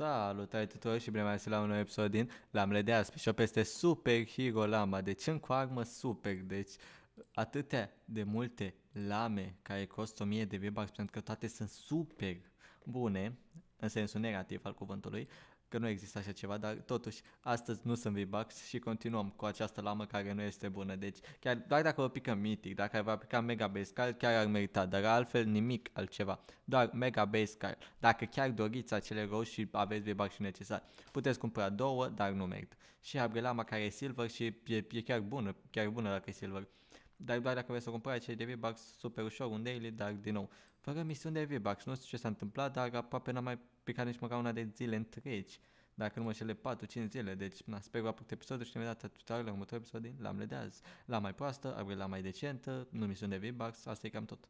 Salutare tuturor și bine mai la un nou episod din Lamele de Aspi și peste Super Hero Lama. Deci încă o armă super, deci atâtea de multe lame care costă 1000 de V-Bucks pentru că toate sunt super bune în sensul negativ al cuvântului, că nu există așa ceva, dar totuși astăzi nu sunt V-Bucks și continuăm cu această lamă care nu este bună. Deci chiar doar dacă vă pică Mythic, dacă ar vă pica Mega Base chiar ar merita, dar altfel nimic altceva. Doar Mega Base Dacă chiar doriți acele roșii și aveți v și necesar, puteți cumpăra două, dar nu merită. Și Abrelama care e Silver și e, e chiar bună, chiar bună dacă e Silver. Dar doar dacă vreți să o cumpărați cei de V-Bucks, super ușor, un daily, dar din nou, fără misiuni de V-Bucks, nu știu ce s-a întâmplat, dar aproape n-am mai picat nici măcar una de zile întregi, dacă nu mă cele 4-5 zile, deci na, sper că apuc episodul și imediat tutorialul următorul episod din Lamle de azi. La mai proastă, la mai decentă, nu misiuni de V-Bucks, asta e cam tot.